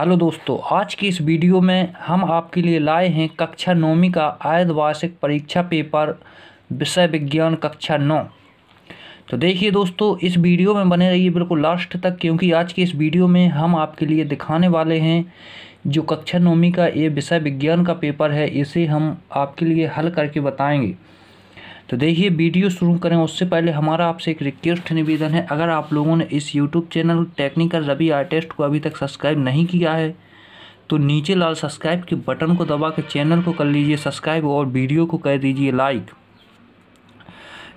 hello दोस्तों आज की इस वीडियो में हम आपके लिए लाए हैं कक्षा नौवीं का आयदवार्षिक परीक्षा पेपर विषय विज्ञान कक्षा नौ तो देखिए दोस्तों इस वीडियो में बने रहिए बिल्कुल लास्ट तक क्योंकि आज की इस वीडियो में हम आपके लिए दिखाने वाले हैं जो कक्षा नौवीं का ये विषय विज्ञान का पेपर है इसे हम आपके लिए हल करके बताएँगे तो देखिए वीडियो शुरू करें उससे पहले हमारा आपसे एक रिक्वेस्ट निवेदन है अगर आप लोगों ने इस YouTube channel technical Ravi artist को अभी तक सब्सक्राइब नहीं किया है तो नीचे लाल सब्सक्राइब के बटन को दबा के चैनल को कर लीजिए सब्सक्राइब और वीडियो को कर दीजिए लाइक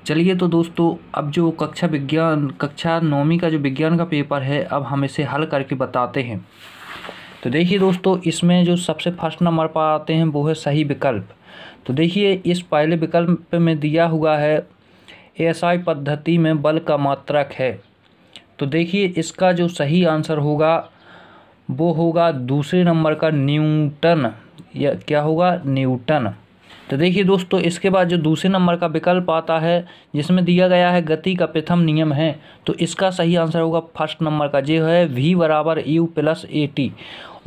चलिए तो दोस्तों अब जो कक्षा विज्ञान कक्षा नौवीं का जो विज्ञान का पेपर है अब हम इसे हल करके बताते हैं तो देखिए दोस्तों इसमें जो सबसे फर्स्ट नंबर पर आते हैं वो है सही विकल्प तो देखिए इस पहले विकल्प में दिया हुआ है एएसआई पद्धति में बल का मात्रक है तो देखिए इसका जो सही आंसर होगा वो होगा दूसरे नंबर का न्यूटन या क्या होगा न्यूटन तो देखिए दोस्तों इसके बाद जो दूसरे नंबर का विकल्प आता है जिसमें दिया गया है गति का प्रथम नियम है तो इसका सही आंसर होगा फर्स्ट नंबर का जो है वी बराबर यू प्लस ए टी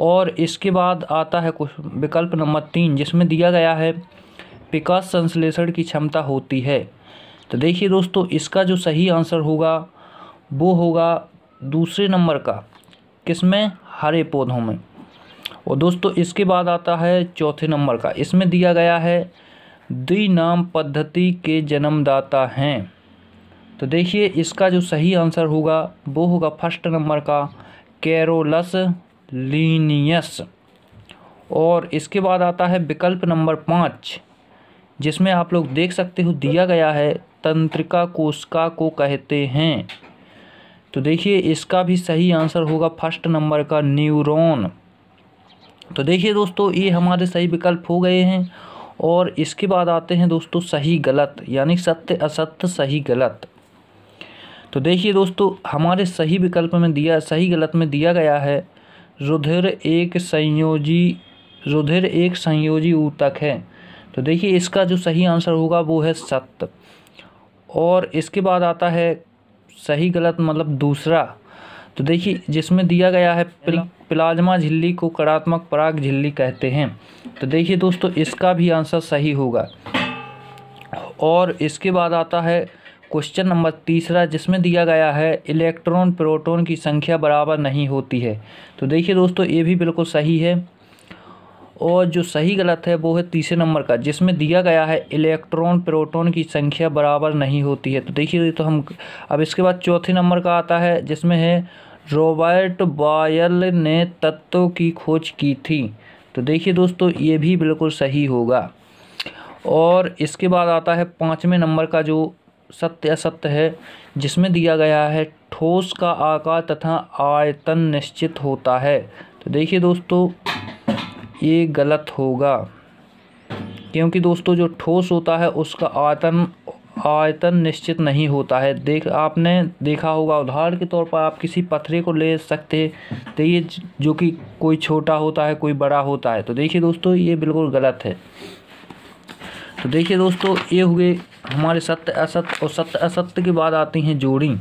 और इसके बाद आता है कुछ विकल्प नंबर तीन जिसमें दिया गया है विकास संश्लेषण की क्षमता होती है तो देखिए दोस्तों इसका जो सही आंसर होगा वो होगा दूसरे नंबर का किसमें हरे पौधों में और दोस्तों इसके बाद आता है चौथे नंबर का इसमें दिया गया है द्वि नाम पद्धति के जन्मदाता हैं तो देखिए इसका जो सही आंसर होगा वो होगा फर्स्ट नंबर का कैरोलस लीनियस और इसके बाद आता है विकल्प नंबर पाँच जिसमें आप लोग देख सकते हो दिया गया है तंत्रिका कोशिका को कहते हैं तो देखिए इसका भी सही आंसर होगा फर्स्ट नंबर का न्यूरॉन तो देखिए दोस्तों ये हमारे सही विकल्प हो गए हैं और इसके बाद आते हैं दोस्तों सही गलत यानी सत्य असत्य सही गलत तो देखिए दोस्तों हमारे सही विकल्प में दिया सही गलत में दिया गया है रुधिर एक संयोजी रुधिर एक संयोजी ऊतक है तो देखिए इसका जो सही आंसर होगा वो है सत्य और इसके बाद आता है सही गलत मतलब दूसरा तो देखिए जिसमें दिया गया है प्लाज्मा झिल्ली को कड़ात्मक पराग झिल्ली कहते हैं तो देखिए दोस्तों इसका भी आंसर सही होगा और इसके बाद आता है क्वेश्चन नंबर तीसरा जिसमें दिया गया है इलेक्ट्रॉन प्रोटॉन की संख्या बराबर नहीं होती है तो देखिए दोस्तों ये भी बिल्कुल सही है और जो सही गलत है वो है तीसरे नंबर का जिसमें दिया गया है इलेक्ट्रॉन प्रोटॉन की संख्या बराबर नहीं होती है तो देखिए तो हम अब इसके बाद चौथे नंबर का आता है जिसमें है रॉबर्ट बॉयल ने तत्व की खोज की थी तो देखिए दोस्तों ये भी बिल्कुल सही होगा और इसके बाद आता है पाँचवें नंबर का जो सत्य असत्य है जिसमें दिया गया है ठोस का आकार तथा आयतन निश्चित होता है तो देखिए दोस्तों ये गलत होगा क्योंकि दोस्तों जो ठोस होता है उसका आयतन आयतन निश्चित नहीं होता है देख आपने देखा होगा उदाहरण के तौर पर आप किसी पथरे को ले सकते तो ये जो कि कोई छोटा होता है कोई बड़ा होता है तो देखिए दोस्तों ये बिल्कुल गलत है तो देखिए दोस्तों ये हुए हमारे सत्य असत्य और सत्य असत्य के बाद आती हैं जोड़ी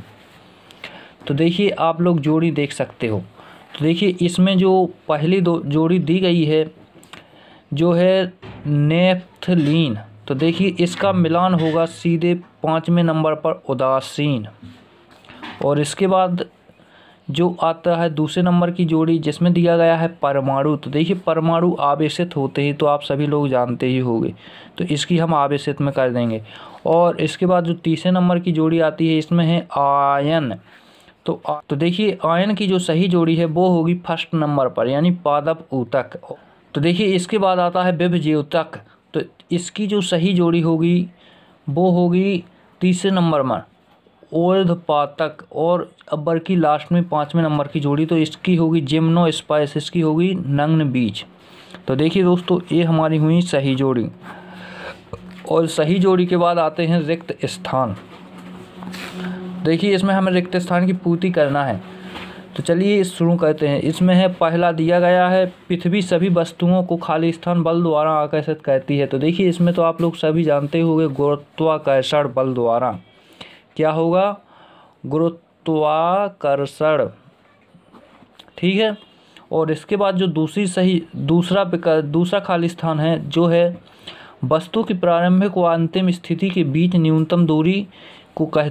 तो देखिए आप लोग जोड़ी देख सकते हो तो देखिए इसमें जो पहली दो जोड़ी दी गई है जो है नेफ्थलीन तो देखिए इसका मिलान होगा सीधे पाँचवें नंबर पर उदासीन और इसके बाद जो आता है दूसरे नंबर की जोड़ी जिसमें दिया गया है परमाणु तो देखिए परमाणु आवेशित होते ही तो आप सभी लोग जानते ही होंगे तो इसकी हम आवेशित में कर देंगे और इसके बाद जो तीसरे नंबर की जोड़ी आती है इसमें है आयन तो आ, तो देखिए आयन की जो सही जोड़ी है वो होगी फर्स्ट नंबर पर यानी पादप ऊतक तो देखिए इसके बाद आता है विभ ज्योतक तो इसकी जो सही जोड़ी होगी वो होगी तीसरे नंबर में ओर्ध पातक और अबर की लास्ट में पाँचवें नंबर की जोड़ी तो इसकी होगी जिम्नो स्पाइस इसकी होगी नग्न बीज तो देखिए दोस्तों ये हमारी हुई सही जोड़ी और सही जोड़ी के बाद आते हैं रिक्त स्थान देखिए इसमें हमें रिक्त स्थान की पूर्ति करना है तो चलिए शुरू करते हैं इसमें है पहला दिया गया है पृथ्वी सभी वस्तुओं को खाली स्थान बल द्वारा आकर्षित करती है तो देखिए इसमें तो आप लोग सभी जानते होंगे गुरुत्वाकर्षण बल द्वारा क्या होगा गुरुत्वाकर्षण ठीक है और इसके बाद जो दूसरी सही दूसरा दूसरा खाली स्थान है जो है वस्तु की प्रारंभिक व अंतिम स्थिति के बीच न्यूनतम दूरी को कह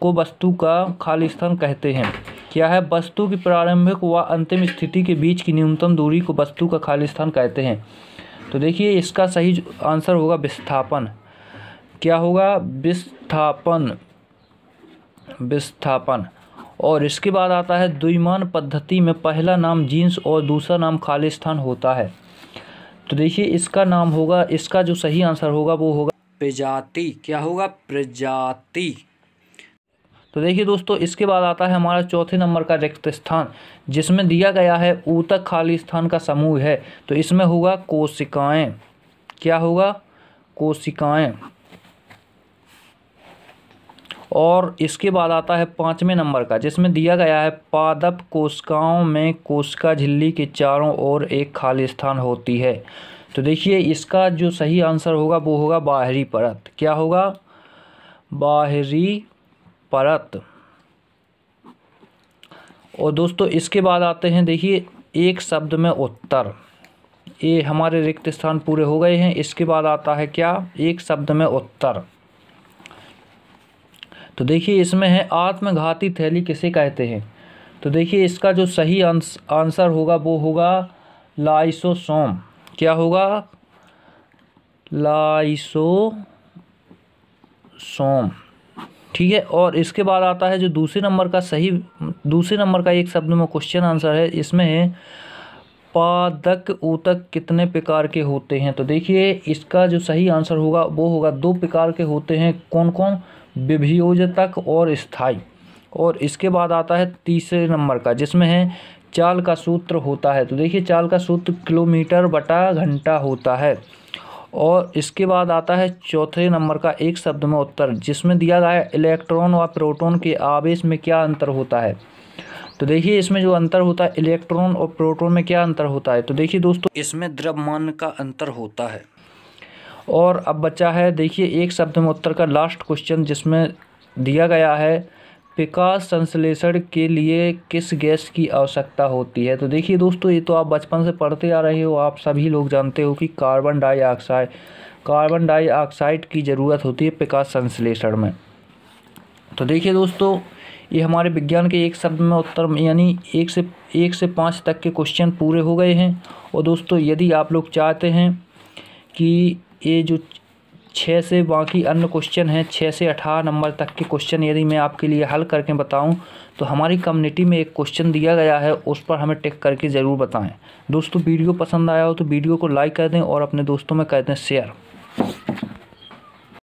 को वस्तु का खाली स्थान कहते हैं क्या है वस्तु की प्रारंभिक व अंतिम स्थिति के बीच की न्यूनतम दूरी को वस्तु का खाली स्थान कहते हैं तो देखिए इसका सही आंसर होगा विस्थापन क्या होगा विस्थापन विस्थापन और इसके बाद आता है द्विमान पद्धति में पहला नाम जीन्स और दूसरा नाम खाली स्थान होता है तो देखिए इसका नाम होगा इसका जो सही आंसर होगा वो होगा प्रजाति क्या होगा प्रजाति तो देखिए दोस्तों इसके बाद आता है हमारा चौथे नंबर का रिक्त स्थान जिसमें दिया गया है ऊतक खाली स्थान का समूह है तो इसमें होगा कोशिकाएं क्या होगा कोशिकाएं और इसके बाद आता है पाँचवें नंबर का जिसमें दिया गया है पादप कोशिकाओं में कोशिका झिल्ली के चारों ओर एक खाली स्थान होती है तो देखिए इसका जो सही आंसर होगा वो होगा बाहरी परत क्या होगा बाहरी परत और दोस्तों इसके बाद आते हैं देखिए एक शब्द में उत्तर ये हमारे रिक्त स्थान पूरे हो गए हैं इसके बाद आता है क्या एक शब्द में उत्तर तो देखिए इसमें है आत्मघाती थैली किसे कहते हैं तो देखिए इसका जो सही आंसर होगा वो होगा लाइसोसोम क्या होगा लाइसोसोम ठीक है और इसके बाद आता है जो दूसरे नंबर का सही दूसरे नंबर का एक शब्द में क्वेश्चन आंसर है इसमें पादक ऊतक कितने प्रकार के होते हैं तो देखिए इसका जो सही आंसर होगा वो होगा दो प्रकार के होते हैं कौन कौन विभियोजतक और स्थाई और इसके बाद आता है तीसरे नंबर का जिसमें है चाल का सूत्र होता है तो देखिए चाल का सूत्र किलोमीटर बटा घंटा होता है और इसके बाद आता है चौथे नंबर का एक शब्द में उत्तर जिसमें दिया गया है इलेक्ट्रॉन व प्रोटॉन के आवेश में क्या अंतर होता है तो देखिए इसमें जो अंतर होता है इलेक्ट्रॉन और प्रोटॉन में क्या अंतर होता है तो देखिए दोस्तों इसमें द्रव्यमान का अंतर होता है और अब बचा है देखिए एक शब्द में उत्तर का लास्ट क्वेश्चन जिसमें दिया गया है विकास संश्लेषण के लिए किस गैस की आवश्यकता होती है तो देखिए दोस्तों ये तो आप बचपन से पढ़ते आ रहे हो आप सभी लोग जानते हो कि कार्बन डाइऑक्साइड कार्बन डाइऑक्साइड की ज़रूरत होती है विकास संश्लेषण में तो देखिए दोस्तों ये हमारे विज्ञान के एक शब्द में उत्तर यानी एक से एक से पाँच तक के क्वेश्चन पूरे हो गए हैं और दोस्तों यदि आप लोग चाहते हैं कि ये जो छः से बाकी अन्य क्वेश्चन हैं छः से अठारह नंबर तक के क्वेश्चन यदि मैं आपके लिए हल करके बताऊं तो हमारी कम्युनिटी में एक क्वेश्चन दिया गया है उस पर हमें टिक करके ज़रूर बताएं दोस्तों वीडियो पसंद आया हो तो वीडियो को लाइक कर दें और अपने दोस्तों में कर दें शेयर